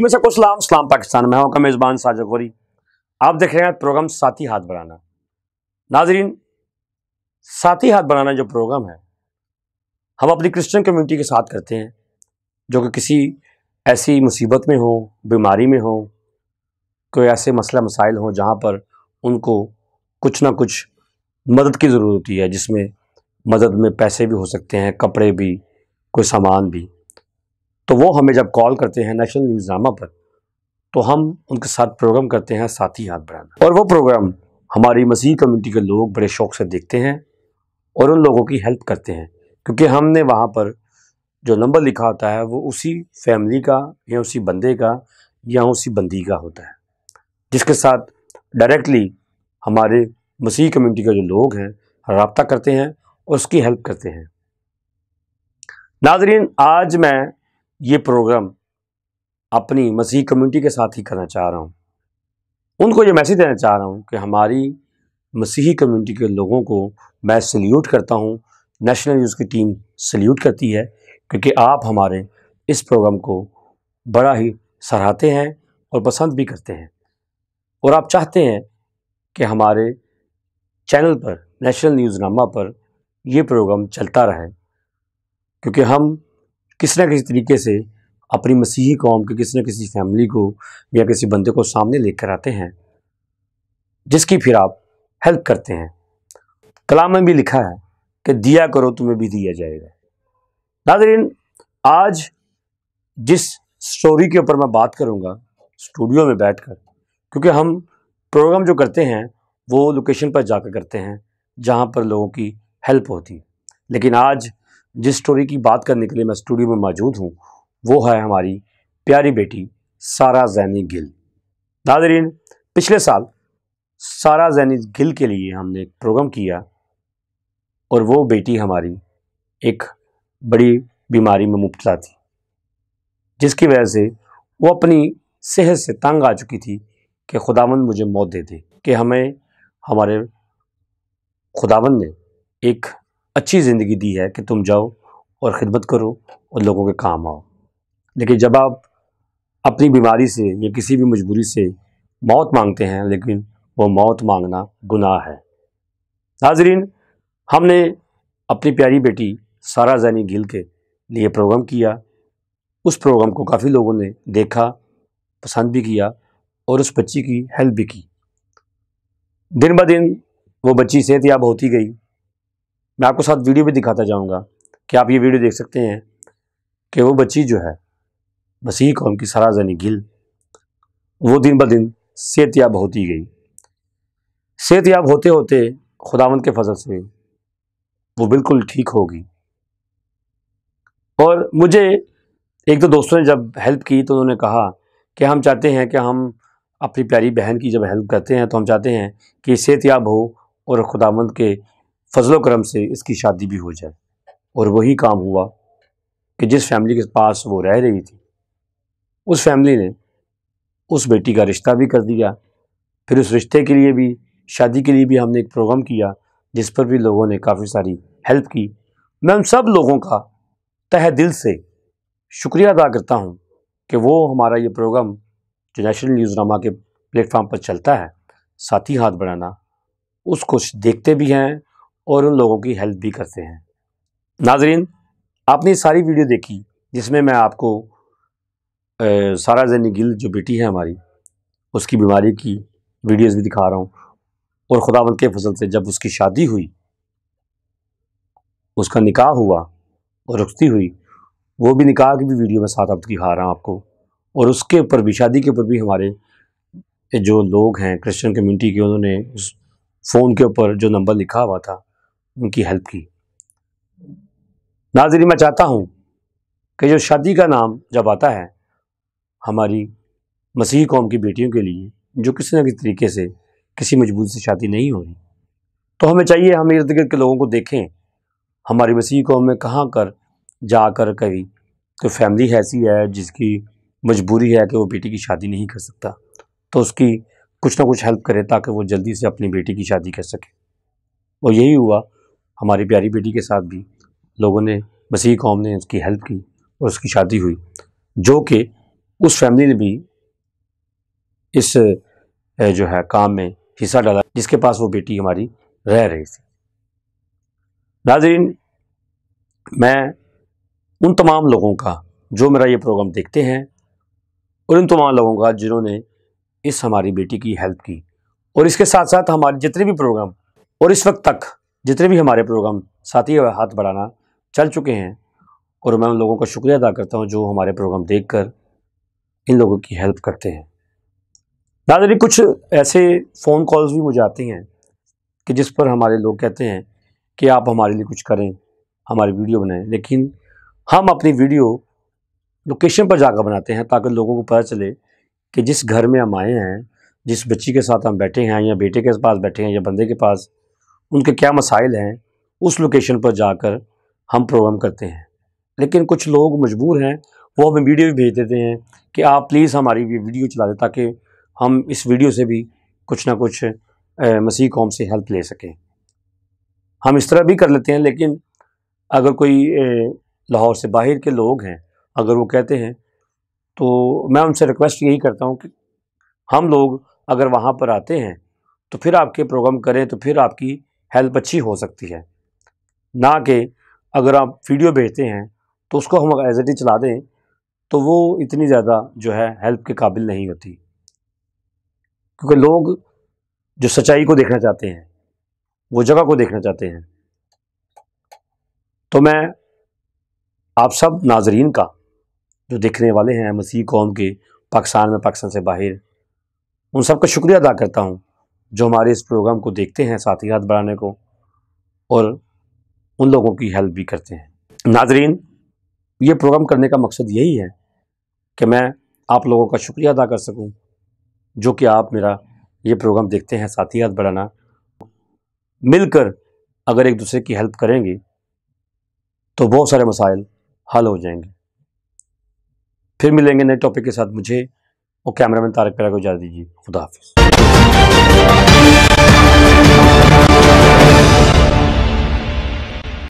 में से सलाम सलाम पाकिस्तान में हूँ का मेज़बान साजा गोरी आप देख रहे हैं प्रोग्राम साथी हाथ बढ़ाना नाजरीन साथी हाथ बढ़ाना जो प्रोग्राम है हम अपनी क्रिश्चियन कम्युनिटी के साथ करते हैं जो कि किसी ऐसी मुसीबत में हो बीमारी में हो कोई ऐसे मसला मसाइल हों जहाँ पर उनको कुछ ना कुछ मदद की ज़रूरत होती है जिसमें मदद में पैसे भी हो सकते हैं कपड़े भी कोई सामान भी तो वो हमें जब कॉल करते हैं नेशनल न्यूज़नामा पर तो हम उनके साथ प्रोग्राम करते हैं साथी हाथ बढ़ाना और वो प्रोग्राम हमारी मसीह कम्युनिटी के लोग बड़े शौक से देखते हैं और उन लोगों की हेल्प करते हैं क्योंकि हमने वहाँ पर जो नंबर लिखा होता है वो उसी फैमिली का या उसी बंदे का या उसी बंदी का होता है जिसके साथ डायरेक्टली हमारे मसीह कम्युनिटी के जो लोग हैं रबता करते हैं और उसकी हेल्प करते हैं नाजरीन आज मैं ये प्रोग्राम अपनी मसीह कम्युनिटी के साथ ही करना चाह रहा हूँ उनको ये मैसेज देना चाह रहा हूँ कि हमारी मसीही कम्युनिटी के लोगों को मैं सल्यूट करता हूँ नेशनल न्यूज़ की टीम सल्यूट करती है क्योंकि आप हमारे इस प्रोग्राम को बड़ा ही सराहते हैं और पसंद भी करते हैं और आप चाहते हैं कि हमारे चैनल पर नेशनल न्यूज़नामा पर यह प्रोग्राम चलता रहे क्योंकि हम किसी ना किसी तरीके से अपनी मसीही कौम के किसी न किसी फैमिली को या किसी बंदे को सामने लेकर आते हैं जिसकी फिर आप हेल्प करते हैं कलाम में भी लिखा है कि दिया करो तुम्हें भी दिया जाएगा नाजरीन आज जिस स्टोरी के ऊपर मैं बात करूंगा स्टूडियो में बैठकर क्योंकि हम प्रोग्राम जो करते हैं वो लोकेशन पर जाकर करते हैं जहां पर लोगों की हेल्प होती है लेकिन आज जिस स्टोरी की बात करने के लिए मैं स्टूडियो में मौजूद हूँ वो है हमारी प्यारी बेटी सारा जैनी गिल नाजरीन पिछले साल सारा जैनी गिल के लिए हमने एक प्रोग्राम किया और वो बेटी हमारी एक बड़ी बीमारी में मुबतला थी जिसकी वजह से वो अपनी सेहत से तंग आ चुकी थी कि खुदावंद मुझे मौत दे दे कि हमें हमारे खुदावंद ने एक अच्छी ज़िंदगी दी है कि तुम जाओ और ख़िदमत करो और लोगों के काम आओ लेकिन जब आप अपनी बीमारी से या किसी भी मजबूरी से मौत मांगते हैं लेकिन वो मौत मांगना गुनाह है नाजरीन हमने अपनी प्यारी बेटी सारा जैनी गिल के लिए प्रोग्राम किया उस प्रोग्राम को काफ़ी लोगों ने देखा पसंद भी किया और उस बच्ची की हेल्प भी की दिन ब दिन वो बच्ची सेहतियाब होती गई मैं आपको साथ वीडियो भी दिखाता जाऊंगा कि आप ये वीडियो देख सकते हैं कि वो बच्ची जो है बसी कौम की सराजनी गिल वो दिन ब दिन सेहतियाब होती गई सेहतियाब होते होते खुदावंत के फजल से वो बिल्कुल ठीक होगी और मुझे एक तो दोस्तों ने जब हेल्प की तो उन्होंने कहा कि हम चाहते हैं कि हम अपनी प्यारी बहन की जब हेल्प करते हैं तो हम चाहते हैं कि सेहतियाब हो और खुदावंद के फजलो करम से इसकी शादी भी हो जाए और वही काम हुआ कि जिस फैमिली के पास वो रह रही थी उस फैमिली ने उस बेटी का रिश्ता भी कर दिया फिर उस रिश्ते के लिए भी शादी के लिए भी हमने एक प्रोग्राम किया जिस पर भी लोगों ने काफ़ी सारी हेल्प की मैं उन सब लोगों का तह दिल से शुक्रिया अदा करता हूँ कि वो हमारा ये प्रोग्राम जो नेशनल न्यूज़ नामा के प्लेटफार्म पर चलता है साथी हाथ बढ़ाना उसको देखते भी हैं और उन लोगों की हेल्प भी करते हैं नाजरीन आपने सारी वीडियो देखी जिसमें मैं आपको ए, सारा जैनी गिल जो बेटी है हमारी उसकी बीमारी की वीडियोस भी दिखा रहा हूँ और खुदावंत के फसल से जब उसकी शादी हुई उसका निकाह हुआ और रुखती हुई वो भी निकाह की भी वीडियो में साथ आप दिखा रहा हूँ आपको और उसके ऊपर भी शादी के ऊपर भी हमारे जो लोग हैं क्रिश्चियन कम्युनिटी के उन्होंने उस फ़ोन के ऊपर जो नंबर लिखा हुआ था उनकी हेल्प की नाजरी मैं चाहता हूँ कि जो शादी का नाम जब आता है हमारी मसीह कौम की बेटियों के लिए जो किसी न किसी तरीके से किसी मजबूत से शादी नहीं हो रही तो हमें चाहिए हम इर्द गिर्द के लोगों को देखें हमारी मसीह कौम में कहाँ कर जा कर कभी तो फैमिली ऐसी है जिसकी मजबूरी है कि वो बेटी की शादी नहीं कर सकता तो उसकी कुछ ना कुछ हेल्प करें ताकि वो जल्दी से अपनी बेटी की शादी कर सके और यही हुआ हमारी प्यारी बेटी के साथ भी लोगों ने मसीह कौम ने उसकी हेल्प की और उसकी शादी हुई जो कि उस फैमिली ने भी इस जो है काम में हिस्सा डाला जिसके पास वो बेटी हमारी रह रही थी नाजरीन मैं उन तमाम लोगों का जो मेरा ये प्रोग्राम देखते हैं और उन तमाम लोगों का जिन्होंने इस हमारी बेटी की हेल्प की और इसके साथ साथ हमारे जितने भी प्रोग्राम और इस वक्त तक जितने भी हमारे प्रोग्राम साथी हाथ बढ़ाना चल चुके हैं और मैं उन लोगों का शुक्रिया अदा करता हूँ जो हमारे प्रोग्राम देख कर इन लोगों की हेल्प करते हैं नाजरी कुछ ऐसे फ़ोन कॉल्स भी मुझे आती हैं कि जिस पर हमारे लोग कहते हैं कि आप हमारे लिए कुछ करें हमारी वीडियो बनाएं लेकिन हम अपनी वीडियो लोकेशन पर जाकर बनाते हैं ताकि लोगों को पता चले कि जिस घर में हम आए हैं जिस बच्ची के साथ हम बैठे हैं या बेटे के पास बैठे हैं या बंदे के पास उनके क्या मसाइल हैं उस लोकेशन पर जाकर हम प्रोग्राम करते हैं लेकिन कुछ लोग मजबूर हैं वो हमें वीडियो भी भेज देते हैं कि आप प्लीज़ हमारी वीडियो चला दें ताकि हम इस वीडियो से भी कुछ ना कुछ मसीह कौम से हेल्प ले सकें हम इस तरह भी कर लेते हैं लेकिन अगर कोई लाहौर से बाहर के लोग हैं अगर वो कहते हैं तो मैं उनसे रिक्वेस्ट यही करता हूँ कि हम लोग अगर वहाँ पर आते हैं तो फिर आपके प्रोग्राम करें तो फिर आपकी हेल्प अच्छी हो सकती है ना कि अगर आप वीडियो भेजते हैं तो उसको हम एज एट चला दें तो वो इतनी ज़्यादा जो है हेल्प के काबिल नहीं होती क्योंकि लोग जो सच्चाई को देखना चाहते हैं वो जगह को देखना चाहते हैं तो मैं आप सब नाजरीन का जो देखने वाले हैं मसीह कौम के पाकिस्तान में पाकिस्तान से बाहर उन सब का शुक्रिया अदा करता हूँ जो हमारे इस प्रोग्राम को देखते हैं साथ ही हाथ बढ़ाने को और उन लोगों की हेल्प भी करते हैं नाजरीन ये प्रोग्राम करने का मकसद यही है कि मैं आप लोगों का शुक्रिया अदा कर सकूं जो कि आप मेरा ये प्रोग्राम देखते हैं साथ ही हाथ बढ़ाना मिलकर अगर एक दूसरे की हेल्प करेंगे तो बहुत सारे मसाइल हल हो जाएंगे फिर मिलेंगे नए टॉपिक के साथ मुझे और कैमरामैन तारक पेरा को जा दीजिए खुदा हाफिज़